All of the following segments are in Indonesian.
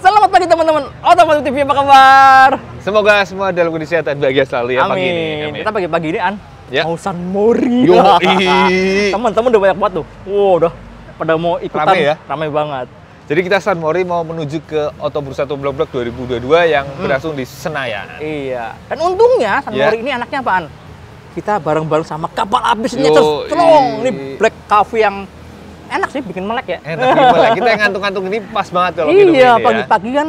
selamat pagi teman-teman Otomotif TV, apa kabar? Semoga semua dalam kondisi sehat dan bahagia selalu ya Amin. pagi ini. Amin. Kita pagi-pagi ini, An. Ya. Mau San Mori. Teman-teman udah banyak banget tuh. Wow, udah pada mau ikutan. Ramai ya? Ramai banget. Jadi kita San Mori mau menuju ke Oto Bursa Blok Blok 2022 yang hmm. berlangsung di Senayan. Iya. Dan untungnya San ya. Mori ini anaknya apaan? Kita bareng-bareng sama kapal abisnya terus strong. Ini Black Coffee yang enak sih bikin melek ya. Enak melek. Kita yang ngantung-ngantung ini pas banget kalau minum Iya, ya. pagi-pagi ya. kan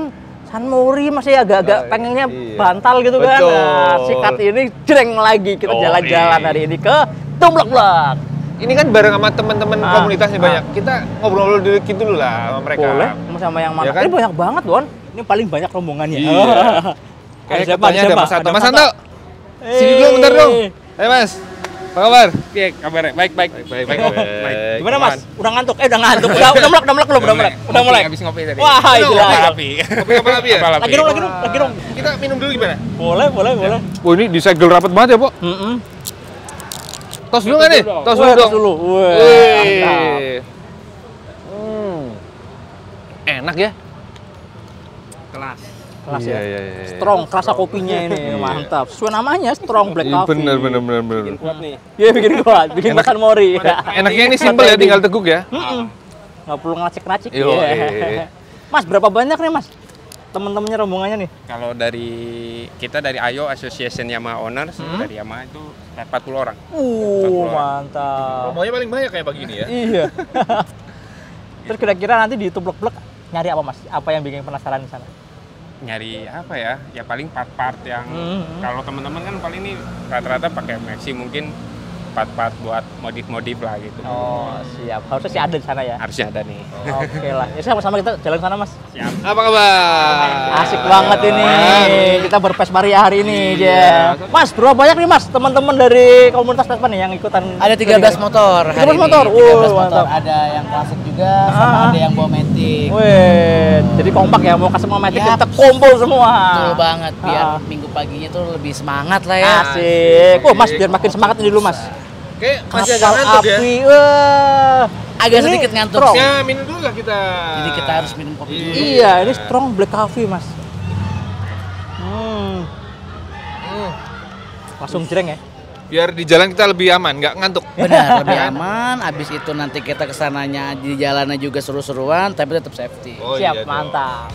San Mori masih agak-agak oh, pengennya iya. bantal gitu kan. Betul. kan. Nah, sikat ini jreng lagi kita oh, jalan-jalan oh, hari ini ke Tumblok-blok. Ini kan bareng sama teman-teman ah, komunitasnya ah. banyak. Kita ngobrol-ngobrol dulu gitu dulu lah sama mereka. Boleh, sama yang mana? Ya kan? Ini banyak banget, Don. Ini paling banyak rombongannya. Iya. Kayak ada Ada Mas Santo. Mas Santo. Sini dulu bentar dong. Ayo, Mas. Apa kabar? Iya, kabar Baik, baik. Baik, baik, baik. baik. baik. Gimana, Mas? Udah ngantuk? Eh, udah ngantuk. Udah udah melek, udah melek belum? Udah melek. Udah melek. Habis ngopi tadi. Wah, itu Kopi Kopi apa api ya? Lagi dong, lagi dong, lagi dong. Kita minum dulu gimana? Boleh, boleh, boleh. Oh, ini disegel rapat banget ya, Pak? Heeh. Tos dulu nggak nih? Tos dulu dong. Tos dulu. Wih. Hmm. Enak ya? Kelas kelas yeah, ya. Yeah, yeah, iya, iya. strong, iya, kopinya ini, yeah. mantap. Sesuai namanya strong black iya, coffee. Bener bener bener bener. Bikin kuat nih. Iya bikin kuat, bikin Enak, makan mori. Enaknya ini simpel ya, tinggal teguk ya. Mm -mm. Nggak perlu ngacik ngacik. Iya. Yeah. Mas berapa banyak nih mas? temen-temennya rombongannya nih? Kalau dari kita dari Ayo Association Yamaha Owners hmm? dari Yamaha itu 40 orang. Uh, 40 mantap. rombongnya paling banyak kayak begini ya. iya. Terus kira-kira nanti di YouTube blok nyari apa Mas? Apa yang bikin penasaran di sana? nyari apa ya ya paling part-part yang mm -hmm. kalau teman-teman kan paling ini rata-rata pakai maxi mungkin part-part buat modif-modif lah gitu. Oh siap, harusnya sih ada di sana ya? Harusnya ada nih. Oke lah, ya sama-sama kita jalan sana mas. Siap. Apa kabar? Asik Ayo. banget ini, kita berpes Maria hari ini iya. Mas, berapa banyak nih mas teman-teman dari komunitas Pespa nih yang ikutan? Ada 13 belas motor hari 13 motor? Ini. 13 Wuh, motor, mantap. ada yang klasik juga, sama ah. ada yang bawa metik. Wih, jadi kompak ya, mau kasih mau metik kita kumpul semua. Betul banget, biar ah. minggu paginya tuh lebih semangat lah ya. Asik. Asik. Oh mas, biar makin semangat dulu mas pakai masih agak ngantuk ya. api, ya. Uh, agak ini sedikit ngantuk. Strong. Ya, minum dulu lah kita. Jadi kita harus minum kopi dulu. Iya, ini strong black coffee, Mas. Hmm. hmm. Langsung jereng ya. Biar di jalan kita lebih aman, nggak ngantuk. Benar, lebih aman. Abis itu nanti kita kesananya di jalannya juga seru-seruan, tapi tetap safety. Oh, Siap, iya mantap.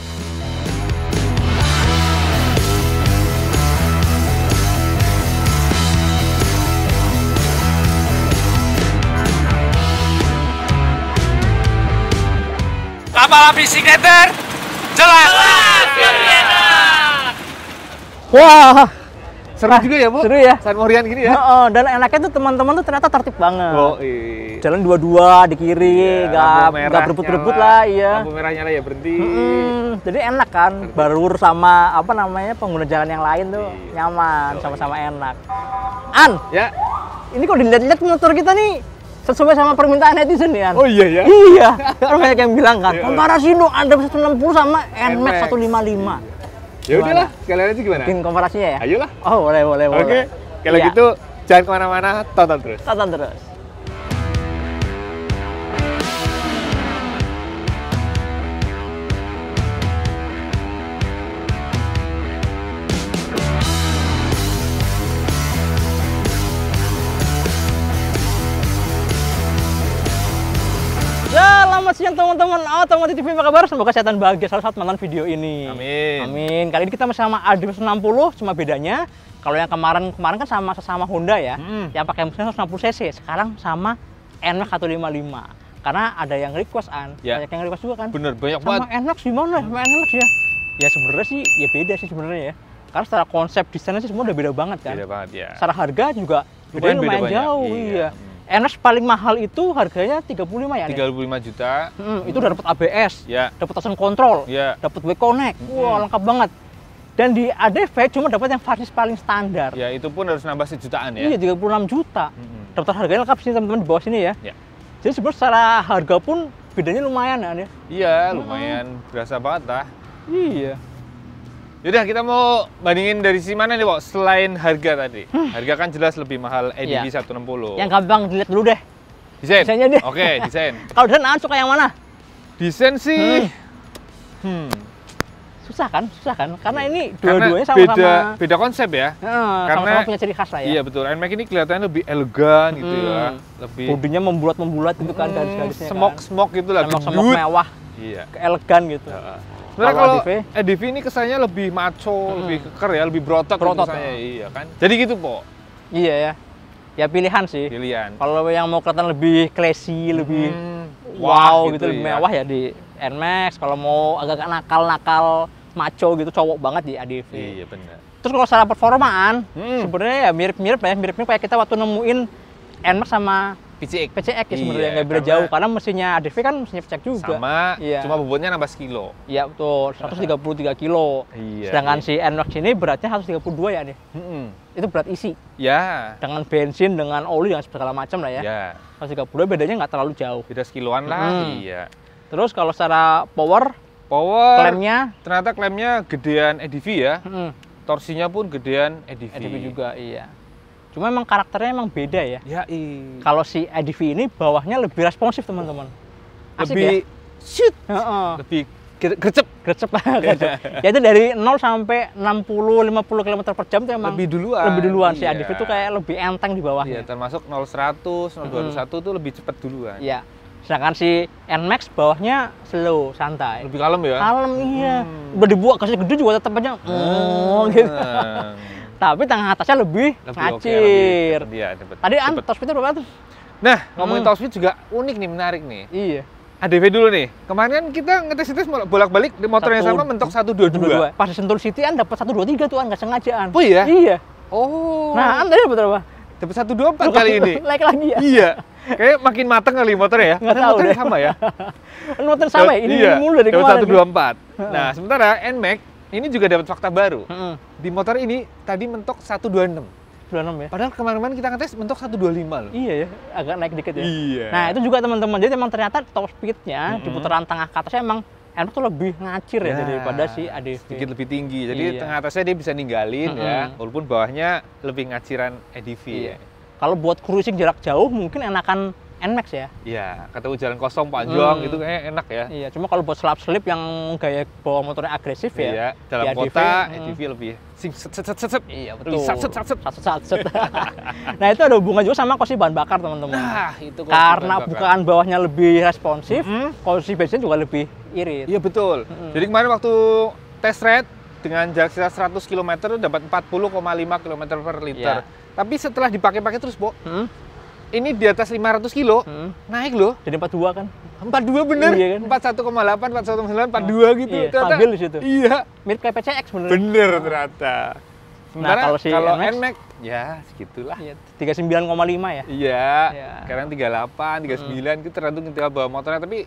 Kapal api Signature jelas. Jelas Wah. Seru nah, juga ya, Bu. Seru ya. San Morian gini ya. Oh, oh. dan enaknya tuh teman-teman tuh ternyata tertib banget. Oh, iya. Jalan dua-dua di kiri, iya, gak berebut-berebut lah, iya. Lampu merah nyala ya berhenti. Hmm, jadi enak kan, tertib. barur sama apa namanya pengguna jalan yang lain tuh iya. nyaman, sama-sama oh, iya. enak. An, ya. Ini kok dilihat-lihat motor kita nih sesuai sama permintaan netizen ya. Oh iya ya. Iya. iya. Karena banyak yang bilang kan, komparasi iya. no enam 160 sama NMAX 155. Ya udahlah, kalian aja gimana? Bikin komparasinya ya. Ayolah. Oh, boleh boleh boleh. Oke. Kalau iya. gitu jangan kemana-mana, tonton terus. Tonton terus. teman-teman ah, teman-teman Otomotif TV apa kabar? Semoga kesehatan bahagia selalu saat menonton video ini. Amin. Amin. Kali ini kita bersama Adri 160, cuma bedanya kalau yang kemarin kemarin kan sama sama Honda ya, hmm. yang pakai mesin 160 cc, sekarang sama NMAX 155. Karena ada yang request an, ya. banyak yang request juga kan. Bener banyak sama banget. Sama NMAX gimana? Sama NMAX ya? Ya sebenarnya sih ya beda sih sebenarnya ya. Karena secara konsep desainnya sih semua udah beda banget kan. Beda banget ya. Secara harga juga lumayan, beda, lumayan beda jauh, iya. iya NS paling mahal itu harganya 35 ya. 35 nih? juta. Hmm, itu udah dapat ABS, ya. dapat touch control, ya. dapat W Connect. Hmm. Wah, wow, lengkap banget. Dan di ADV cuma dapat yang versi paling standar. Ya, itu pun harus nambah sejutaan ya. Iya, 36 juta. Hmm. Daftar harganya lengkap sini teman-teman di bawah sini ya. ya. Jadi sebenarnya secara harga pun bedanya lumayan ya. Iya, lumayan. Hmm. Berasa banget lah. Iya. Yaudah kita mau bandingin dari sisi mana nih pak? selain harga tadi. Hmm. Harga kan jelas lebih mahal satu ya. 160. Yang gampang dilihat dulu deh. Desain. Desainnya deh. Oke, okay, desain. Kalau desain suka yang mana? Desain sih. Hmm. hmm. Susah kan? Susah kan? Karena iya. ini dua-duanya sama-sama beda, beda konsep ya. sama Karena sama hmm, punya ciri khas lah ya. Iya betul. NMAX ini kelihatannya lebih elegan gitu ya. Hmm. Lebih bodinya membulat-membulat gitu kan hmm. garis-garisnya. Smok-smok gitu lah. Smok-smok mewah. Iya. elegan gitu. Sebenarnya kalau ADV, ADV eh, ini kesannya lebih maco, hmm. lebih keker ya, lebih berotot. Gitu berotot ya. Iya kan? Jadi gitu, Po. Iya ya. Ya pilihan sih. Pilihan. Kalau yang mau kelihatan lebih classy, hmm. lebih wow, wow gitu, gitu lebih ya. mewah ya di Air Max. Kalau mau agak nakal-nakal, maco gitu, cowok banget di ADV. Iya, benar. Terus kalau secara performaan, hmm. sebenarnya ya mirip-mirip ya, mirip-mirip kayak kita waktu nemuin Nmax sama PCX. PCX ya iya, sebenarnya nggak iya, jauh karena mesinnya ADV kan mesinnya PCX juga. Sama, iya. cuma bobotnya nambah kilo. Iya betul, 133 kilo. Iya. Sedangkan iya. si NMAX ini beratnya 132 ya nih. Mm -hmm. Itu berat isi. Ya. Dengan bensin, dengan oli, dengan segala macam lah ya. Iya. 132 bedanya nggak terlalu jauh. Beda sekiloan lah. Mm. Iya. Terus kalau secara power, power klaimnya ternyata klaimnya gedean ADV e ya. Mm Torsinya pun gedean ADV. E ADV e juga iya. Cuma memang karakternya emang beda ya. Ya Kalau si ADV ini bawahnya lebih responsif teman-teman. Lebih ya? shoot. Uh -uh. Lebih gercep gercep ya itu dari 0 sampai 60 50 km per jam itu emang lebih duluan lebih duluan iya. si Adif itu kayak lebih enteng di bawahnya iya, termasuk 0 100 0 201 hmm. itu lebih cepat duluan iya sedangkan si Nmax bawahnya slow santai lebih kalem ya kalem iya hmm. udah dibuat kasih gede juga tetap aja hmm. gitu ah tapi tangan atasnya lebih, lebih ngacir. Okay, lebih, lebih, lebih. Tadi an top itu berapa tuh? Nah, ngomongin hmm. top speed juga unik nih, menarik nih. Iya. ADV dulu nih. Kemarin kan kita ngetes itu bolak-balik di motor yang sama mentok 122. dua. Pas Sentul City an dapat 123 tuh an nggak sengajaan. Oh iya? Iya. Oh. Nah, an tadi dapat berapa? Dapat 124 kali kan ini. Naik lagi ya? Iya. Kayak makin mateng kali motornya ya. Nggak Karena tahu motornya deh. sama ya. Kan motor sama ya? Ini iya. mulu dari kemarin. 124. Nah, sementara NMAX ini juga dapat fakta baru. Hmm. Di motor ini tadi mentok 126. 126 ya. Padahal kemarin-kemarin kita ngetes mentok 125 loh. Iya ya, agak naik dikit ya. Iya. Nah, itu juga teman-teman. Jadi memang ternyata top speed-nya -hmm. di putaran tengah ke atasnya emang Enak tuh lebih ngacir ya, ya daripada si ADV. Sedikit lebih tinggi. Jadi iya. tengah atasnya dia bisa ninggalin -hmm. ya, walaupun bawahnya lebih ngaciran ADV iya. ya. Kalau buat cruising jarak jauh mungkin enakan NMAX ya? Iya, ketemu jalan kosong panjang hmm. itu kayaknya eh, enak ya. Iya, cuma kalau buat slap slip yang gaya bawa motornya agresif ya. Iya, dalam di kota ADV hmm. lebih sing set set set set. Iya, betul. Set set set set set. nah, itu ada hubungan juga sama kosi bahan bakar, teman-teman. Nah, itu Karena bahan bakar. bukaan bawahnya lebih responsif, mm -hmm. kosi bensin juga lebih irit. Iya, betul. Mm -hmm. Jadi kemarin waktu test ride dengan jarak sekitar 100 km dapat 40,5 km per liter. Iya. Tapi setelah dipakai-pakai terus, Bo, hmm? ini di atas 500 kilo, hmm. naik loh. Jadi 42 kan? 42 bener, iya kan? 41,8, 41,9, 42 hmm. gitu. Iya, ternyata, stabil di situ. Iya. Mirip kayak PCX bener. Bener oh. ternyata. Nah, Sementara nah, kalau si kalau NMAX, NMAX ya segitulah. ya, 39,5 ya? Iya. Ya. Sekarang 38, 39 hmm. itu tergantung ketika bawa motornya tapi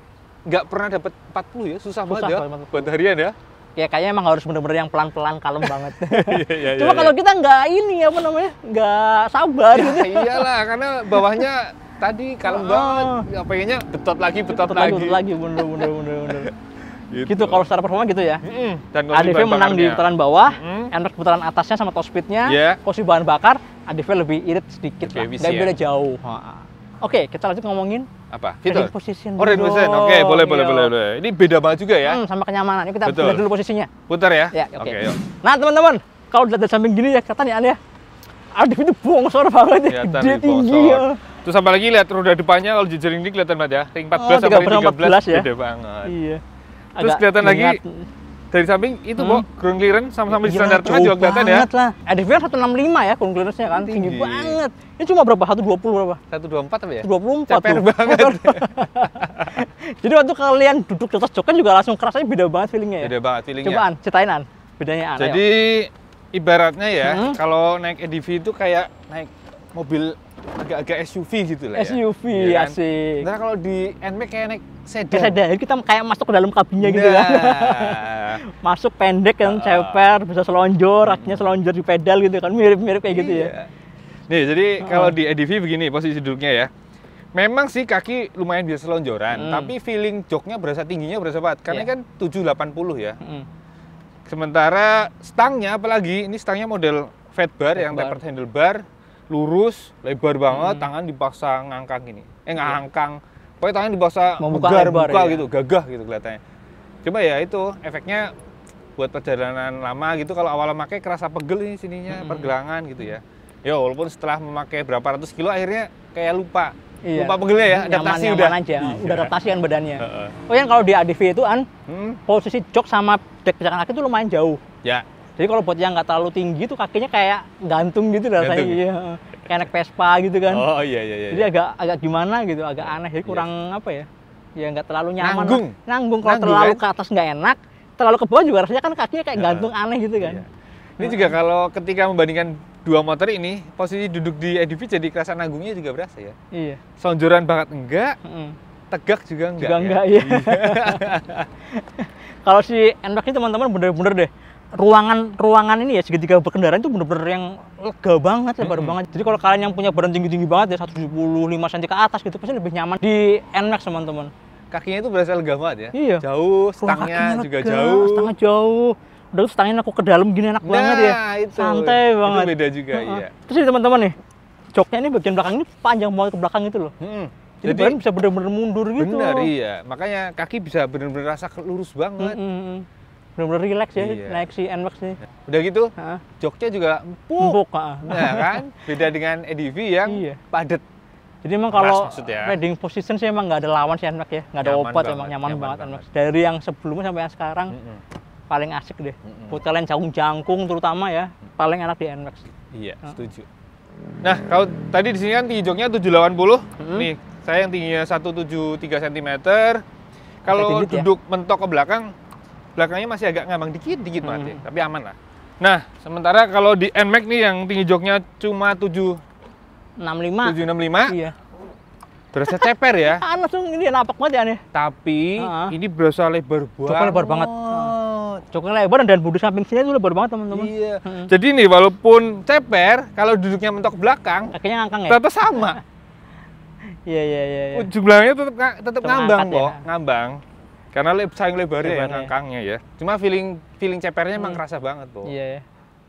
nggak pernah dapat 40 ya, susah, susah banget ya buat harian ya kayak kayaknya emang harus bener-bener yang pelan-pelan kalem banget. Iya, iya, iya, Cuma kalau kita nggak ini apa namanya nggak sabar ya, gitu. Iyalah karena bawahnya tadi kalem oh. oh. banget, ya, pengennya betot lagi betot, betot lagi. Betot lagi bener bener bener bener. gitu, gitu kalau secara performa gitu ya. Mm -hmm. ADV menang di putaran bawah, mm -hmm. putaran atasnya sama top speednya, yeah. Kosi bahan bakar, ADV lebih irit sedikit lebih lah, dan ya. beda jauh. Oke, okay, kita lanjut ngomongin apa? Fitur? Riding position. Oh, riding position. Oke, okay, boleh, boleh, boleh, iya. boleh. Ini beda banget juga ya. Hmm, sama kenyamanan. Yuk kita Betul. putar dulu posisinya. Putar ya? Ya, oke. Okay. Okay, yuk. nah, teman-teman, kalau dilihat dari samping gini ya, kata nih aneh ya. ya? Adif itu bongsor banget ya, Dia tinggi ya. Terus sampai lagi lihat roda depannya kalau jejering ini kelihatan banget ya. Ring 14 oh, sampai ring 13, 14 ya. Beda banget. Iya. Agak Terus kelihatan lagi dari samping itu hmm. kok ground clearance sama-sama di standar tengah juga kelihatan ya. Banget lah. ADVR 165 ya ground clearance-nya kan tinggi. tinggi banget. Ini cuma berapa? 120 berapa? 124 apa ya? 124 Ceper tuh. banget. Jadi waktu kalian duduk di atas jok kan juga langsung kerasanya beda banget feelingnya ya. Beda banget feelingnya. Cobaan, ceritain An. Bedanya An. Jadi ayo. ibaratnya ya, hmm. kalau naik ADV e itu kayak naik mobil agak-agak SUV gitu lah ya. SUV ya, kan? asik. Nah kalau di NMAX kayak naik sedan. Sedan, kita kayak masuk ke dalam kabinnya gitu nah. gitu kan. masuk pendek kan uh, ceper bisa selonjor hmm. akhirnya selonjor di pedal gitu kan mirip-mirip kayak iya. gitu ya iya. nih jadi uh. kalau di EDV begini posisi duduknya ya Memang sih kaki lumayan bisa selonjoran hmm. tapi feeling joknya berasa tingginya berasa banget. Karena yeah. kan 780 ya. Hmm. Sementara stangnya apalagi ini stangnya model fat bar fat yang bar. tapered handlebar, lurus, lebar banget, hmm. tangan dipaksa ngangkang gini. Eh iya. ngangkang. Yeah. Pokoknya tangan dipaksa membuka bugar, buka ya. gitu, gagah gitu kelihatannya. Coba ya itu efeknya buat perjalanan lama gitu kalau awal pakai kerasa pegel ini sininya, hmm. pergelangan gitu ya. Ya walaupun setelah memakai berapa ratus kilo akhirnya kayak lupa. Iya. Lupa pegelnya ya, adaptasi udah. aja, iya. udah adaptasi kan badannya. Oh yang kalau di ADV itu an hmm. posisi jok sama dek belakang kaki itu lumayan jauh. Ya. Jadi kalau buat yang nggak terlalu tinggi tuh kakinya kayak gantung gitu rasanya. Iya. Kayak naik Vespa gitu kan. Oh iya iya iya. Jadi iya. agak agak gimana gitu, agak aneh. Jadi iya. kurang iya. apa ya? ya nggak terlalu nyaman nanggung nanggung kalau nanggung, terlalu kan? ke atas nggak enak terlalu ke bawah juga rasanya kan kakinya kayak nah, gantung aneh gitu kan iya. ini juga nah. kalau ketika membandingkan dua motor ini posisi duduk di EDV jadi kerasa nanggungnya juga berasa ya iya sonjoran banget enggak mm tegak juga enggak juga ya? enggak ya, kalau si Enmax ini teman-teman bener-bener deh ruangan ruangan ini ya segitiga berkendara itu bener-bener yang lega banget lebar ya, mm -hmm. banget jadi kalau kalian yang punya badan tinggi-tinggi banget ya 175 cm ke atas gitu pasti lebih nyaman di NMAX teman-teman kakinya itu berasa lega banget ya iya jauh stangnya juga lega, jauh stangnya jauh udah stangnya aku ke dalam gini enak nah, banget ya nah, itu, santai banget itu beda juga uh -huh. iya terus ini teman-teman nih joknya ini bagian belakang ini panjang banget ke belakang itu loh mm -hmm. Jadi, Jadi badan bisa benar-benar mundur gitu. Benar iya, makanya kaki bisa benar-benar rasa lurus banget. Mm -hmm benar-benar relax ya iya. naik si NMAX ini. Udah gitu, ha? joknya juga empuk. Empuk, ha? ya kan? Beda dengan EDV yang iya. padat. Jadi emang kalau riding position sih emang nggak ada lawan si NMAX ya, nggak ada obat emang nyaman, nyaman banget, banget. NMAX. Dari yang sebelumnya sampai yang sekarang mm -hmm. paling asik deh. Mm -hmm. Buat kalian jangkung-jangkung terutama ya, paling enak di NMAX. Iya, ha? setuju. Nah, kalau tadi di sini kan tinggi joknya 780. Mm -hmm. Nih, saya yang tingginya 173 cm. Kalau ya. duduk ya? mentok ke belakang belakangnya masih agak ngambang dikit dikit ya, hmm. mati tapi aman lah nah sementara kalau di NMAX nih yang tinggi joknya cuma tujuh enam tujuh enam 765 iya berasa ceper ya ah, langsung ini napak banget ya nih tapi uh -huh. ini berasa lebar banget Joknya lebar banget oh. lebar dan bodi samping sini itu lebar banget teman-teman iya hmm. jadi nih walaupun ceper kalau duduknya mentok belakang kakinya ngangkang ya tetap sama Iya iya iya. Ujung iya. belakangnya tetap tetap ngambang kok, ya. ngambang. Karena leb, sayang ya lebarnya, lebarnya. ya kangkangnya ya. Cuma feeling feeling cepernya hmm. emang kerasa banget tuh. Iya, iya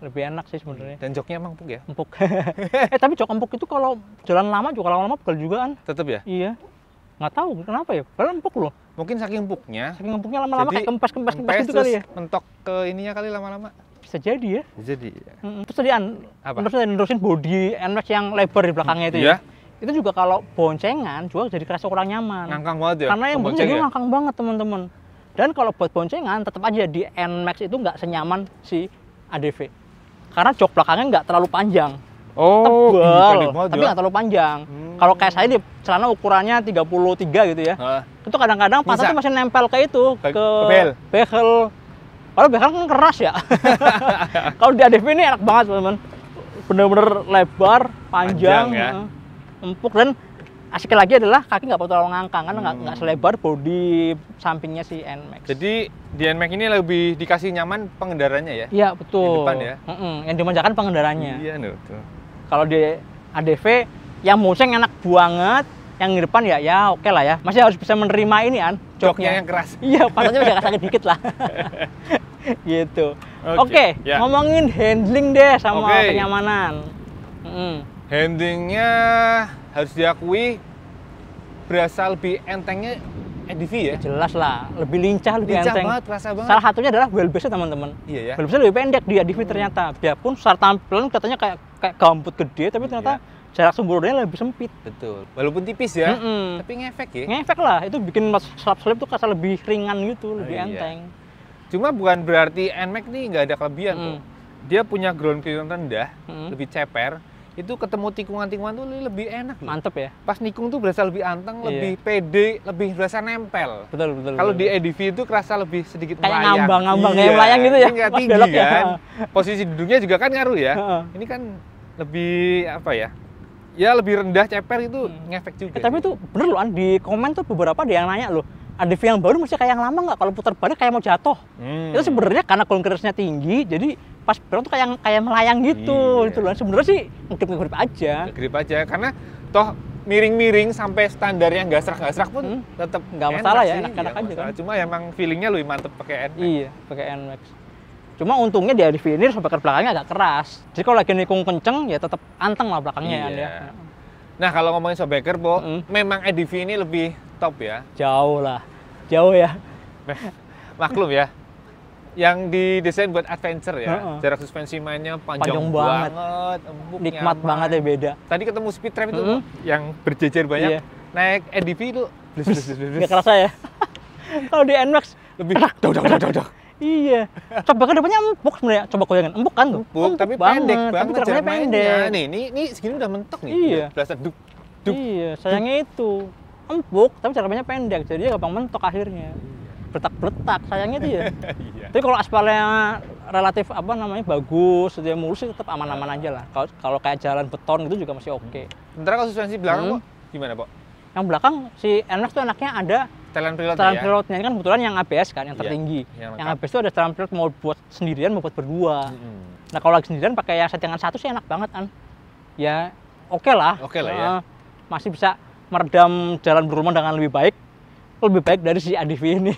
Lebih enak sih sebenarnya. Dan joknya emang empuk ya? Empuk. eh tapi jok empuk itu kalau jalan lama juga lama-lama juga kan? Tetep ya? Iya. Nggak tahu kenapa ya. Padahal empuk loh. Mungkin saking empuknya. Saking empuknya lama-lama kayak kempes-kempes gitu kempes gitu kali ya. mentok ke ininya kali lama-lama bisa jadi ya. Bisa jadi. Ya. Terus tadi an, Terus tadi nerusin body NMAX yang lebar di belakangnya itu ya. ya? itu juga kalau boncengan juga jadi kerasa kurang nyaman ngangkang banget ya karena yang bonceng jadi ya? ngangkang banget teman-teman dan kalau buat boncengan tetap aja di Nmax itu nggak senyaman si ADV karena jok belakangnya nggak terlalu panjang oh tebal tapi nggak ya? terlalu panjang hmm. kalau kayak saya di celana ukurannya 33 gitu ya huh? itu kadang-kadang pas itu masih nempel ke itu ke, ke behel, behel. Kalau behel kan keras ya. kalau di ADV ini enak banget, teman-teman. Bener-bener lebar, panjang, panjang ya. Uh empuk dan asiknya lagi adalah kaki nggak terlalu ngangkang karena nggak hmm. selebar body sampingnya si NMAX. Jadi di NMAX ini lebih dikasih nyaman pengendaranya ya? Iya betul. Di depan ya. Mm -mm, yang dimanjakan pengendaranya. Iya betul. Kalau di ADV yang museng enak banget, yang di depan ya ya oke okay lah ya. Masih harus bisa menerima ini an. Joknya, yang keras. Iya panasnya bisa sakit dikit lah. gitu. Oke, okay. okay, yeah. ngomongin handling deh sama okay. kenyamanan. Mm -mm handlingnya harus diakui berasa lebih entengnya EDV ya? Jelas lah, lebih lincah, lebih lincah enteng. banget, banget. Salah satunya adalah wheelbase teman-teman. Iya ya. Wheelbase lebih pendek di EDV hmm. ternyata. Biarpun secara tampilan katanya kayak kayak gambut gede, tapi ternyata iya. jarak sumbernya lebih sempit. Betul. Walaupun tipis ya, mm -mm. tapi ngefek ya? Ngefek lah, itu bikin mas slap-slap tuh kasa lebih ringan gitu, oh lebih iya. enteng. Cuma bukan berarti NMAX nih nggak ada kelebihan mm. tuh. Dia punya ground clearance rendah, mm. lebih ceper, itu ketemu tikungan-tikungan tuh lebih enak mantep ya pas nikung tuh berasa lebih anteng iya. lebih pede lebih berasa nempel betul betul kalau di EDV e itu kerasa lebih sedikit kayak melayang ngambang-ngambang iya, kayak melayang gitu ya nggak tinggi belok, kan ya. posisi duduknya juga kan ngaruh ya ini kan lebih apa ya ya lebih rendah ceper itu hmm. ngefek juga eh, tapi gitu. itu bener loh di komen tuh beberapa ada yang nanya loh ADV yang baru masih kayak yang lama nggak kalau putar balik kayak mau jatuh hmm. itu sebenarnya karena ground tinggi jadi pas belok tuh kayak kayak melayang gitu iya. Gitu loh sebenarnya sih ngedip ngedip aja ngedip aja karena toh miring-miring sampai standar yang nggak serak serak pun hmm. tetap nggak masalah ya enak-enak aja kan cuma emang feelingnya lebih mantep pakai NMAX iya pakai NMAX cuma untungnya dari finir sampai belakangnya agak keras jadi kalau lagi nikung kenceng ya tetap anteng lah belakangnya iya. ya nah kalau ngomongin showbacker bo mm. memang EDV ini lebih top ya jauh lah jauh ya maklum ya yang didesain buat adventure ya. Uh-uh. Jarak suspensi mainnya panjang, panjang banget, banget empuk, nikmat nyaman. banget ya beda. Tadi ketemu speed trap itu uh-huh. yang berjejer banyak. Iya. Naik NDV itu enggak kerasa ya. Kalau di NMAX lebih dak dak dak dak Iya. Coba kan depannya empuk sebenarnya. Coba goyangan empuk kan tuh. Empuk, empuk tapi banget. pendek banget. Tapi jarak pendek. Nah, nih, ini ini segini udah mentok nih. Iya. Belasan duk, duk. Iya, sayangnya itu empuk tapi caranya pendek. Jadi gampang mentok akhirnya. Hmm bertak-bertak sayangnya itu ya. Iya. Tapi kalau aspalnya relatif apa namanya bagus, dia mulus sih tetap aman-aman ah. aja lah. Kalau kalau kayak jalan beton itu juga masih oke. Okay. Hmm. Sementara kalau suspensi belakang hmm. kok gimana, Pak? Yang belakang si enak tuh enaknya ada talent pilot ya? pilotnya ini kan kebetulan yang ABS kan yang iya, tertinggi. Yeah, yang, yang ABS itu ada talent pilot mau buat sendirian mau buat berdua. Hmm. Nah, kalau lagi sendirian pakai yang settingan satu sih enak banget kan. Ya oke okay lah. Oke okay lah ya. masih bisa meredam jalan berumah dengan lebih baik lebih baik dari si Adivi ini.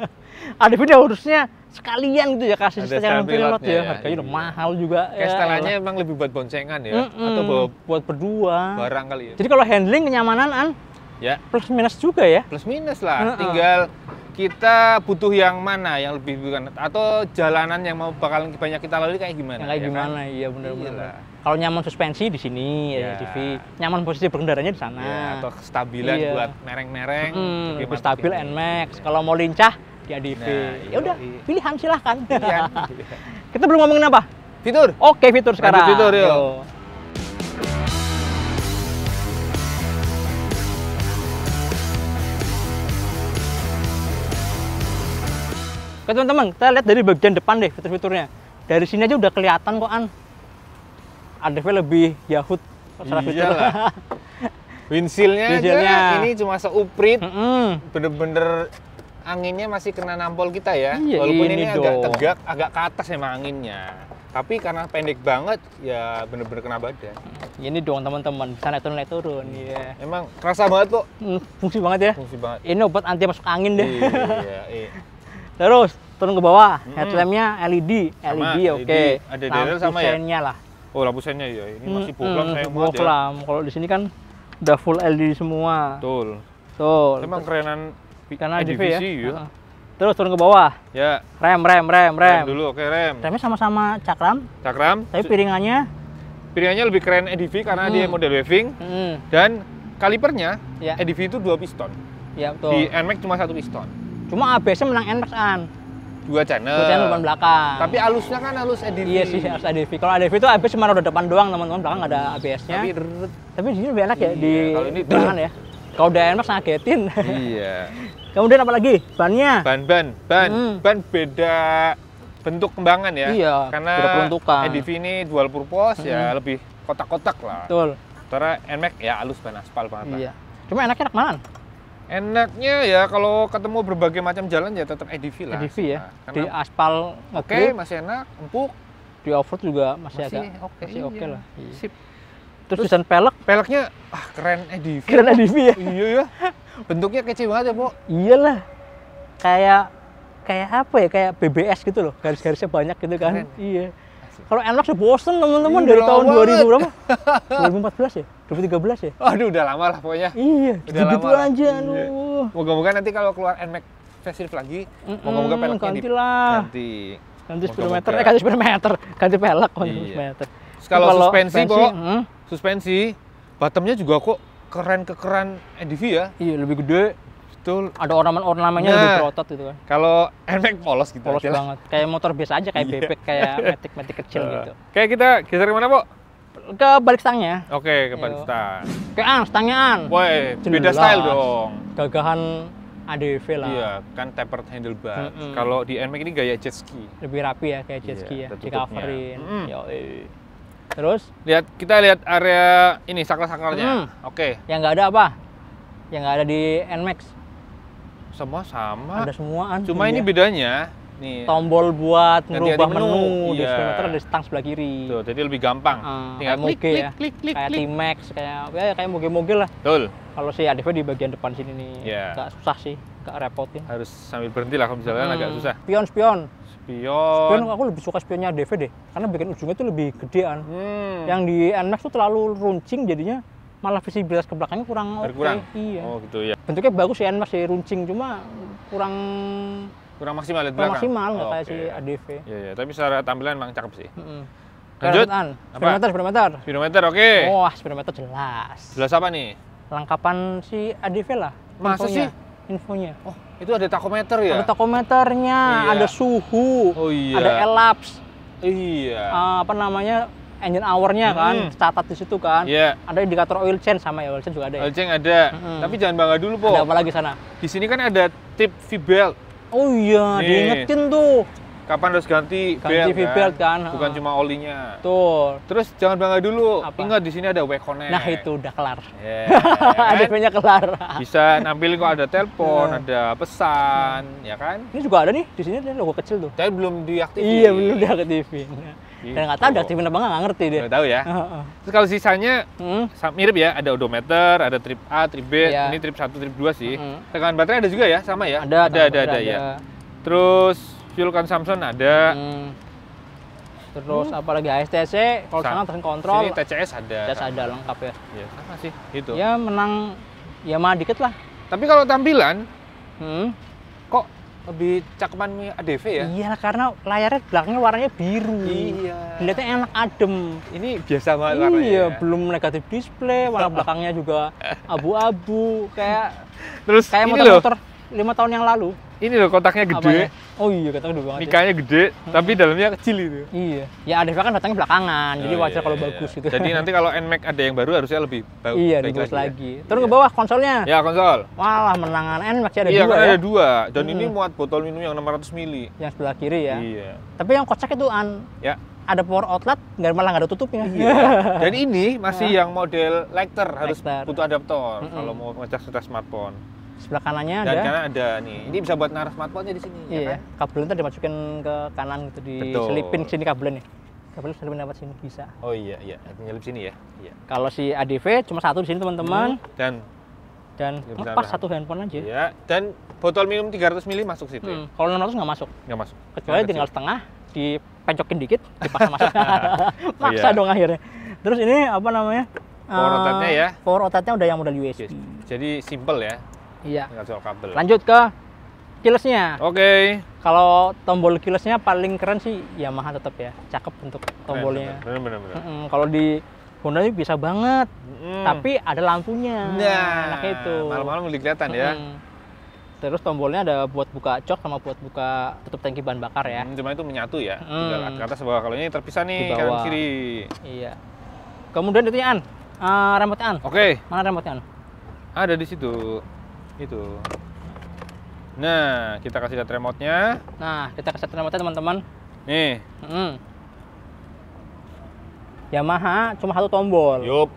Adivi ini harusnya sekalian gitu ya kasih setelan pilot ya, ya. harganya iya. udah mahal juga. Kayak ya, emang lebih buat boncengan ya, mm -mm. atau buat, buat berdua. Barang kali ya. Jadi kalau handling kenyamanan an, ya plus minus juga ya. Plus minus lah, mm -mm. tinggal kita butuh yang mana yang lebih bukan atau jalanan yang mau bakal banyak kita lalui kayak gimana? Ya kayak ya gimana? Kan? Iya benar-benar. Kalau nyaman suspensi di sini ya iya. TV, nyaman posisi berkendaranya di sana. Yeah, atau kestabilan yeah. buat mereng-mereng. hmm, lebih stabil gitu. NMAX. Yeah. Kalau mau lincah di ADV. Nah, ya udah, pilihan silahkan. Pilihan. Kita belum ngomongin apa? Fitur. Oke, fitur sekarang. Lanjut fitur, yuk. yuk. Oke teman-teman, kita lihat dari bagian depan deh fitur-fiturnya. Dari sini aja udah kelihatan kok An. ADV lebih Yahut secara fitur. Winsilnya aja ini cuma seuprit, bener bener-bener anginnya masih kena nampol kita ya. Iya, Walaupun ini, ini agak tegak, agak ke atas emang anginnya. Tapi karena pendek banget, ya bener-bener kena badan. Mm. Ini dong teman-teman, bisa naik turun, naik turun. Iya. Yeah. Emang kerasa banget kok. Mm, fungsi banget ya. Fungsi banget. Ini obat anti masuk angin deh. Iya, iya. iya. Terus turun ke bawah, mm headlampnya LED, LED, e oke. Okay. Ada dealer sama ya? lah Oh lampu senya ya, ini masih bohlam hmm, buat banget ya. Kalau di sini kan udah full LED semua. Betul. Tuh. Emang kerenan karena ADV ya. ya. Terus turun ke bawah. Ya. Rem, rem, rem, rem. rem dulu, oke okay, rem. Remnya sama-sama cakram. Cakram. Tapi piringannya? Piringannya lebih keren ADV karena hmm. dia mm. model waving. Hmm. Dan kalipernya ya. ADV itu dua piston. Ya, betul. Di NMAX cuma satu piston. Cuma ABS-nya menang NMAX-an dua channel. Dua channel depan belakang. Tapi alusnya kan alus ADV. Iya sih, alus ADV. Kalau ADV itu ABS cuma roda depan doang, teman-teman belakang nggak ada ABS-nya. Tapi, tapi di sini lebih enak ya iya, di ini belakang ya. Kalau udah enak ngagetin. Iya. Kemudian apa lagi? Bannya. Ban ban ban hmm. ban beda bentuk kembangan ya. Iya. Karena peruntukan. ADV ini dual purpose ya hmm. ya lebih kotak-kotak lah. Betul. Sementara NMAX ya alus ban aspal banget. Iya. Cuma enaknya enak mana? Enaknya ya kalau ketemu berbagai macam jalan ya tetap EDV lah. EDV ya. Nah, di aspal oke okay, masih enak, empuk. Di offroad juga masih, masih agak oke okay, iya. oke okay lah. Iya. Sip. Terus, Terus desain pelek? Peleknya ah keren EDV. Keren EDV ya. iya ya. Bentuknya kecil banget ya, Bu. Iyalah. Kayak kayak apa ya? Kayak BBS gitu loh. Garis-garisnya banyak gitu kan. keren. kan. Iya. Kalau Enak sih bosen teman-teman iya, dari tahun 2000 berapa? 2014 ya? 2013 ya? Aduh udah lama lah pokoknya. Iya, udah gitu, lama aja iya. Moga-moga nanti kalau keluar NMAX facelift lagi, mm -mm, moga-moga peleknya ganti lah. Ganti. Ganti speedometer, eh ganti speedometer, ganti pelek ganti oh, iya. speedometer. Kalau suspensi, suspensi kok, hmm? suspensi, bottomnya juga kok keren kekeran NDV ya. Iya, lebih gede. Betul. Ada ornamen-ornamennya nah, lebih berotot gitu kan. Kalau NMAX polos gitu. Polos banget. Kayak motor biasa aja, kayak iya. bebek, kayak metik-metik kecil gitu. Kayak kita geser kemana, Pak? ke balik stangnya. Oke, ke balik iya. stang. Ke an, stangnya an. Woi, beda style dong. Gagahan ADV lah. Iya, kan tapered handlebar. Mm -mm. Kalau di NMAX ini gaya jet ski. Lebih rapi ya kayak jet iya, ski iya, ya, di coverin. Mm. Terus? Lihat kita lihat area ini saklar-saklarnya. Mm. Oke. Okay. Yang nggak ada apa? Yang nggak ada di NMAX. Semua sama. Ada semuaan. Cuma ini iya. bedanya Nih, tombol buat merubah menu, menu. iya. di speedometer ada stang sebelah kiri. Tuh, jadi lebih gampang. Uh, ah. Tinggal klik, klik, ya. Klik, klik, kayak T-Max, kayak ya, ya kayak moge-moge lah. Betul. Kalau si ADV di bagian depan sini nih, yeah. gak susah sih, gak repot ya. Harus sambil berhenti lah kalau misalnya kan hmm. agak susah. Spion-spion. Spion. Spion aku lebih suka spionnya ADV deh, karena bagian ujungnya tuh lebih gedean. Hmm. Yang di NMAX tuh terlalu runcing jadinya malah visibilitas ke belakangnya kurang oke. Okay. Iya. Oh gitu ya. Bentuknya bagus ya NMAX sih runcing cuma kurang Kurang maksimal di belakang? Kurang maksimal, nggak oh, kayak okay. si ADV. Iya, iya. Tapi secara tampilan memang cakep sih. Mm -hmm. Lanjut? Speedometer, speedometer. Speedometer, oke. Okay. Wah, oh, speedometer jelas. Jelas apa nih? Lengkapan si ADV lah. Masa infonya. sih? Infonya. Oh, itu ada takometer ya? Ada takometernya, iya. ada suhu, oh, iya. ada elaps. Iya. Uh, apa namanya? engine hour-nya hmm. kan, catat di situ kan. Yeah. Ada indikator oil change sama ya, oil change juga ada ya. Oil change ada. Hmm. Tapi jangan bangga dulu, Po. Ada apa lagi sana? Di sini kan ada tip V-belt. Oh iya, Nih. diingetin tuh. Kapan harus ganti, ganti belt, belt kan? kan Bukan uh. cuma olinya. Tuh. Terus jangan bangga dulu. Apa? Ingat di sini ada WeConnect. Nah, itu udah kelar. Yeah, ada punya kelar. Bisa nampilin kok ada telepon, ada pesan, ya kan? Ini juga ada nih di sini ada logo kecil tuh. Tapi belum diaktifin. Iya, belum diaktifin. Gitu. dan nggak tahu deaktifin apa nggak nggak ngerti dia nggak tahu ya terus kalau sisanya hmm. mirip ya ada odometer ada trip A trip B yeah. ini trip 1 trip 2 sih hmm. tekanan baterai ada juga ya sama ya ada ada ada, ada, ya terus fuel consumption ada hmm. terus hmm. apalagi ASTC kalau sana terus kontrol sini TCS ada TCS ada lengkap ya Iya, sama sih itu ya menang ya mah dikit lah tapi kalau tampilan hmm lebih cakepan ya, ADV ya? Iya, karena layarnya belakangnya warnanya biru. Iya. Dilihatnya enak adem. Ini biasa banget iya, warnanya. Iya, ya? belum negatif display, warna belakangnya juga abu-abu kayak terus kayak motor-motor lima tahun yang lalu ini loh kotaknya gede. Apanya? Oh iya, kotak gede banget. Nikahnya ya. gede, tapi dalamnya kecil itu. Iya. Ya ada kan datangnya belakangan, oh, jadi wajar iya, kalau iya, bagus iya. gitu. Jadi nanti kalau NMAX ada yang baru harusnya lebih iya, bagus. Iya, lebih lagi. Ya. Terus iya. ke bawah konsolnya. Ya, konsol. Walah, menangan NMAX ada iya, dua. Iya, kan ya. ada dua. Dan hmm. ini muat botol minum yang 600 ml. Yang sebelah kiri ya. Iya. Tapi yang kocak itu an. Ya ada power outlet nggak malah nggak ada tutupnya. Iya. Dan ini masih yang model lighter harus butuh adaptor mm -mm. kalau mau ngecas ngecas smartphone sebelah kanannya Dan ada. Dan kanan ada nih. Ini bisa buat naruh smartphone-nya di sini. Ya iya. Ya, kan? Kabelnya tadi dimasukin ke kanan gitu diselipin selipin sini kabelnya nih. Kabelnya selipin lewat sini bisa. Oh iya iya, nyelip sini ya. Iya. Kalau si ADV cuma satu di sini teman-teman. Hmm. Dan dan lepas satu handphone aja. Iya. Dan botol minum 300 ml masuk situ. Ya? Hmm. Ya? Kalau 600 nggak masuk. Nggak masuk. Kecuali nah, tinggal kecil. setengah dipencokin dikit, dipaksa masuk. Maksa iya. dong akhirnya. Terus ini apa namanya? Power uh, ya. Power udah yang model USB. Jadi simple ya. Iya. Tinggal soal kabel. Lanjut ke kilesnya. Oke. Okay. Kalau tombol kilesnya paling keren sih Yamaha tetap ya. Cakep untuk tombolnya. Benar benar Mm -mm. Kalau di Honda ini bisa banget. Mm. Tapi ada lampunya. Nah, enak itu. Malam-malam udah kelihatan mm -mm. ya. Terus tombolnya ada buat buka cok sama buat buka tutup tangki bahan bakar ya. cuma itu menyatu ya. Hmm. Tinggal atas bawah. Kalau ini terpisah nih kanan kiri. Iya. Kemudian itu An. Uh, ah, remote An. Oke. Okay. Mana remote An? Ada di situ itu nah kita kasih lihat remote-nya nah kita kasih remote-nya teman-teman nih hmm. Yamaha cuma satu tombol yup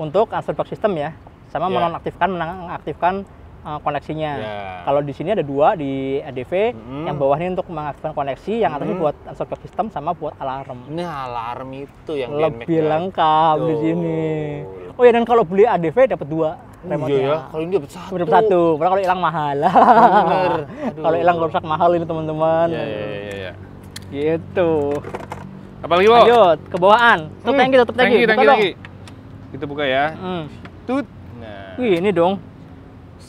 untuk answer box system ya sama yeah. menonaktifkan menonaktifkan Eh, koneksinya. Yeah. Kalau di sini ada dua di ADV, mm. Mm-hmm. yang bawah ini untuk mengaktifkan koneksi, yang atas mm. Mm-hmm. buat answer sistem sama buat alarm. Nah, alarm itu yang lebih ya? lengkap di sini. Oh ya dan kalau beli ADV dapat dua remote Iya ya, kalau ini dapat satu. Dapat satu, padahal kalau hilang mahal. lah. kalau hilang rusak mahal ini teman-teman. Iya, iya, iya. iya. Gitu. Apalagi, Wo? Lanjut, ke bawahan. Tutup hmm. tangki, tutup tangki. Tangki, tangki, Kita buka ya. Hmm. Tut. Nah. Wih, ini dong.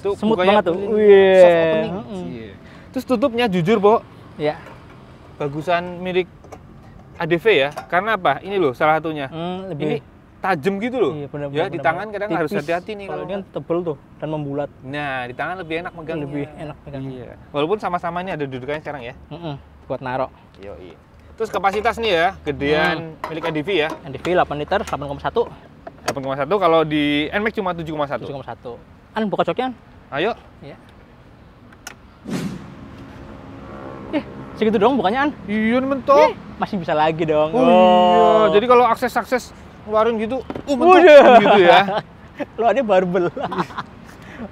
Tuh, semut banget tuh. Iya. Yeah. Mm -hmm. yeah. Terus tutupnya jujur, Bo. Ya. Yeah. Bagusan milik ADV ya. Karena apa? Ini loh salah satunya. Mm, lebih. Ini tajam gitu loh. Iya, benar, ya benar, di tangan benar. kadang Tipis. harus hati-hati nih kalau ini kan tebel tuh dan membulat. Nah, di tangan lebih enak iya, megang. Lebih enak megang. Iya. Walaupun sama-sama ini ada dudukannya sekarang ya. Mm -mm, buat narok. Yo, iya. Terus kapasitas nih ya, gedean hmm. milik ADV ya. ADV 8 liter 8,1. 8,1 kalau di NMAX cuma 7,1. 7,1. Kan buka coknya Ayo. Iya. Eh, segitu dong bukannya An? Iya, mentok. Eh, masih bisa lagi dong. Oh, iya. oh. iya. Jadi kalau akses-akses ngeluarin gitu, uh, mentok Udah. gitu ya. lo ada barbel.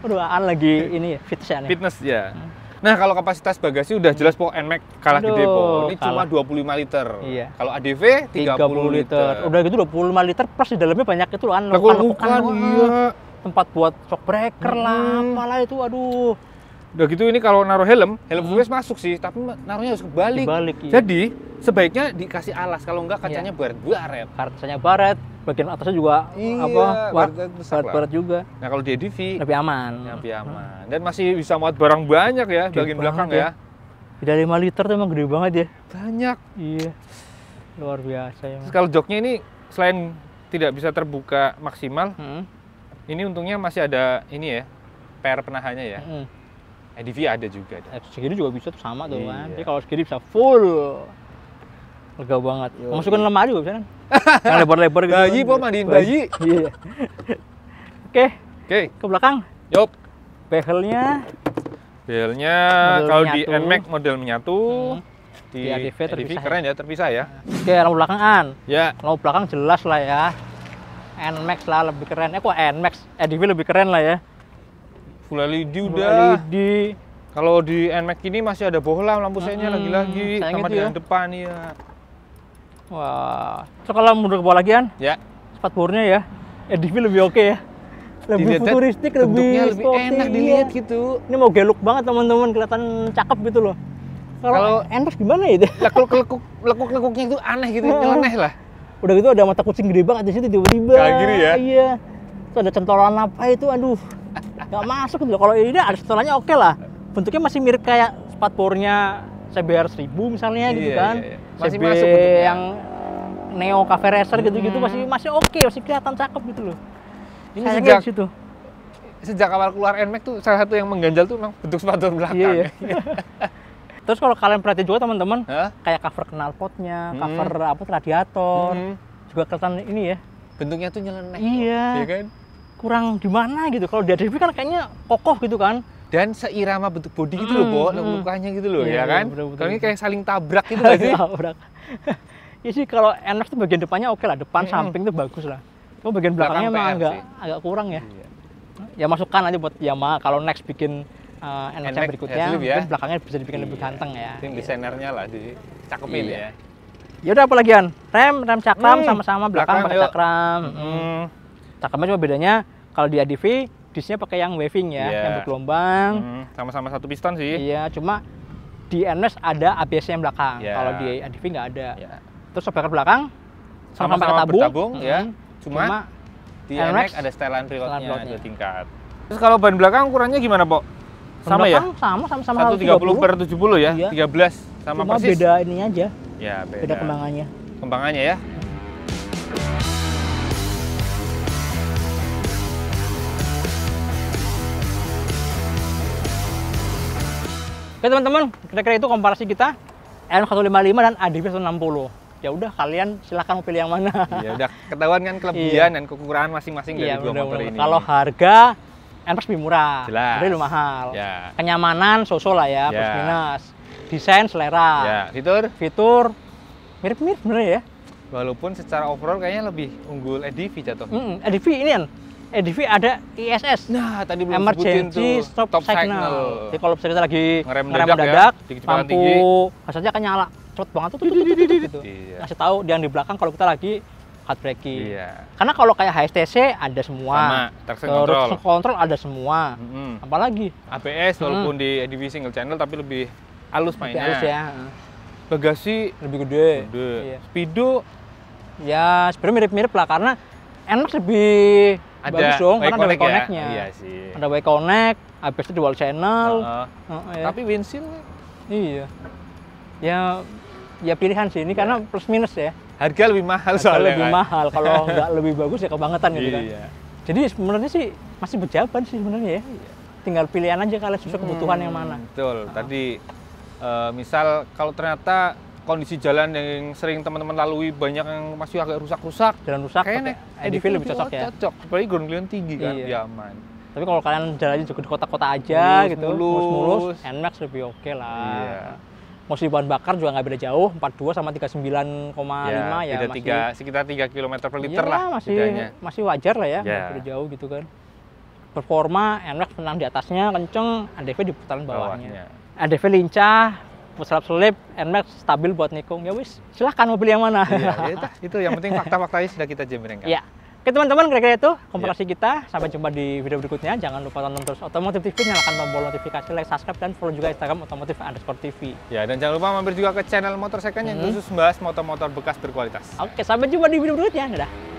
Aduh, An lagi ini ya, fitness ya. ya? Fitness ya. Hmm. Nah, kalau kapasitas bagasi udah jelas pokok NMAX kalah Aduh, di depo. Ini kalah. cuma 25 liter. Iya. Kalau ADV 30, 30 liter. liter. Udah gitu 25 liter plus di dalamnya banyak itu loh, Lekukan, Nah, kan, iya tempat buat shock breaker hmm. lah, apalah itu, aduh. Udah gitu ini kalau naruh helm, helm hmm. masuk sih, tapi naruhnya harus kebalik. Kebalik, iya. Jadi sebaiknya dikasih alas, kalau enggak iya. kacanya yeah. baret-baret. Kacanya baret, bagian atasnya juga iya, apa baret-baret juga. Nah kalau di ADV, lebih aman. Lebih hmm. aman. Dan masih bisa muat barang banyak ya, gede bagian belakang ya. ya. Beda 5 liter tuh emang gede banget ya. Banyak. Iya. Luar biasa ya. Terus kalau joknya ini selain tidak bisa terbuka maksimal, hmm ini untungnya masih ada ini ya, per penahannya ya. Mm. EDV ada juga. Ada. Segini juga bisa tuh sama tuh iya. kan. Jadi kalau segini bisa full. Lega banget. Yo, Masukin iya. lemari juga bisa kan. Yang lebar-lebar gitu. Bayi, Pak, mandiin bayi. Iya. Oke. Oke. Ke belakang. Yuk. Behelnya. Behelnya kalau di NMAX model menyatu. Hmm. Di, di ADV terpisah. Ya. keren ya, terpisah ya. Oke, lampu belakang an. Ya. Lampu belakang jelas lah ya. NMAX lah lebih keren. Eh kok NMAX? EDV eh, lebih keren lah ya. Full LED Full udah. LED. Kalau di NMAX ini masih ada bohlam lampu senya hmm, lagi-lagi sama gitu di ya. depan iya. ya. Wah, so kalau mundur ke bawah lagi kan? Ya. Cepat bornya ya. EDV eh, lebih oke okay ya. Lebih Dilihat, futuristik, lebih lebih enak iya. dilihat gitu. Ini mau geluk banget teman-teman, kelihatan cakep gitu loh. Kalau NMAX gimana ya? Lekuk-lekuk lekuk-lekuknya itu aneh gitu, nyeleneh lah udah gitu ada mata kucing gede banget di situ tiba-tiba kiri ya iya itu ada centolan apa itu aduh nggak masuk gitu kalau ini ada centolannya oke okay lah bentuknya masih mirip kayak spat bornya CBR 1000 misalnya gitu iya, gitu kan iya, iya. masih CB masuk bentuknya. yang Neo Cafe Racer gitu-gitu hmm. masih masih oke okay, masih kelihatan cakep gitu loh ini Sayangnya sejak situ sejak awal keluar NMAX tuh salah satu yang mengganjal tuh memang bentuk sepatu belakang iya, iya. Terus kalau kalian perhatiin juga teman-teman, huh? kayak cover knalpotnya, hmm. cover apa radiator, hmm. juga kelihatan ini ya. Bentuknya tuh nyeleneh. Iya. ya kan? Kurang di mana gitu. Kalau di ADV kan kayaknya kokoh gitu kan. Dan seirama bentuk bodi gitu hmm, loh, Bo, hmm, hmm. lukanya gitu loh, iya, ya kan? Kalau ini kayak saling tabrak gitu kan sih? tabrak. ya sih kalau NX tuh bagian depannya oke okay lah, depan hmm. samping tuh bagus lah. Cuma bagian belakangnya Belakang emang agak, agak kurang ya. Iya. Ya masukkan aja buat Yamaha kalau next bikin uh, eh, NLC berikutnya ya, ya. belakangnya bisa dibikin iya. lebih ganteng ya tim iya. desainernya lah cakep iya. ya ya udah apalagi on rem rem cakram hmm. sama-sama belakang, belakang pakai cakram hmm. hmm. cakramnya cuma bedanya kalau di ADV disnya pakai yang waving ya yeah. yang bergelombang hmm. sama-sama satu piston sih iya cuma di NS ada ABS yang belakang yeah. kalau di ADV nggak ada yeah. terus sebelah belakang sama-sama pakai tabung bertabung, ya. hmm. ya cuma, cuma di NX ada setelan pilotnya, pilotnya. tingkat terus kalau ban belakang ukurannya gimana pak? sama ya? ya? Sama sama sama 130 per 70 ya? Iya. 13 sama Cuma persis. beda ini aja. Ya, beda. beda kembangannya. Kembangannya ya. Oke teman-teman, kira-kira itu komparasi kita N155 dan ADV 160 ya udah kalian silahkan pilih yang mana. ya udah ketahuan kan kelebihan iya. dan kekurangan masing-masing iya, dari dua motor ini. Kalau harga Npers lebih murah, Jelas. lebih mahal. Ya. Kenyamanan sosok lah ya, yeah. plus ya. minus. Desain selera. Yeah. Fitur? Fitur mirip-mirip bener ya. Walaupun secara overall kayaknya lebih unggul EDV jatuh. Mm -mm. EDV ini kan, EDV ada ISS. Nah, tadi belum Emergency tuh, stop, stop signal. signal. Jadi kalau misalnya kita lagi ngerem dadak ya, lampu tinggi. maksudnya akan nyala cepet banget tuh, tuh, tuh, tuh, tuh, tuh, tuh, tuh, tuh, tuh, tuh, tuh, heartbreaking. Iya. Karena kalau kayak HSTC ada semua. Sama, terus control. ada semua. -hmm. Apalagi? ABS walaupun di EDV single channel tapi lebih halus lebih mainnya. Halus ya. Bagasi lebih gede. gede. Iya. iya. Speedo ya sebenarnya mirip-mirip lah karena enak lebih ada bagus dong karena ada ya? connect-nya. Ya? Iya Ada way connect, ABS itu dual channel. Uh huh Uh Tapi windshield Iya. Ya ya pilihan sih ini iya. karena plus minus ya. Harga lebih mahal Harga soalnya. Lebih kan? mahal kalau nggak lebih bagus ya kebangetan gitu kan. Iya. Jadi sebenarnya sih masih berjalan sih sebenarnya ya. Iya. Tinggal pilihan aja kalian sesuai hmm, kebutuhan yang mana. Betul. Ah. Tadi uh, misal kalau ternyata kondisi jalan yang sering teman-teman lalui banyak yang masih agak rusak-rusak. Jalan rusak. Kayaknya EDV lebih cocok ya. Cocok. Apalagi ground clearance tinggi kan, iya. Ya, aman. Tapi kalau kalian jalannya juga di kota-kota aja mulus, gitu, mulus-mulus, NMAX lebih oke okay lah. Iya. Mau di bahan bakar juga nggak beda jauh, 42 sama 39,5 ya, ya masih tiga, sekitar 3 km per liter ya, lah masih masih wajar lah ya, ya. beda jauh gitu kan. Performa NMAX menang di atasnya, kenceng, ADV di putaran bawahnya. bawahnya. ADV lincah, selap selip NMAX stabil buat nikung ya wis silahkan mobil yang mana iya, ya, itu, itu yang penting fakta-faktanya sudah kita jembrengkan iya. Oke teman-teman, kira-kira itu iya. komparasi yeah. kita. Sampai jumpa di video berikutnya. Jangan lupa tonton terus Otomotif TV, nyalakan tombol notifikasi, like, subscribe, dan follow juga Instagram Otomotif underscore TV. Ya, dan jangan lupa mampir juga ke channel Motor Second hmm. yang khusus membahas motor-motor bekas berkualitas. Oke, sampai jumpa di video berikutnya. Dadah.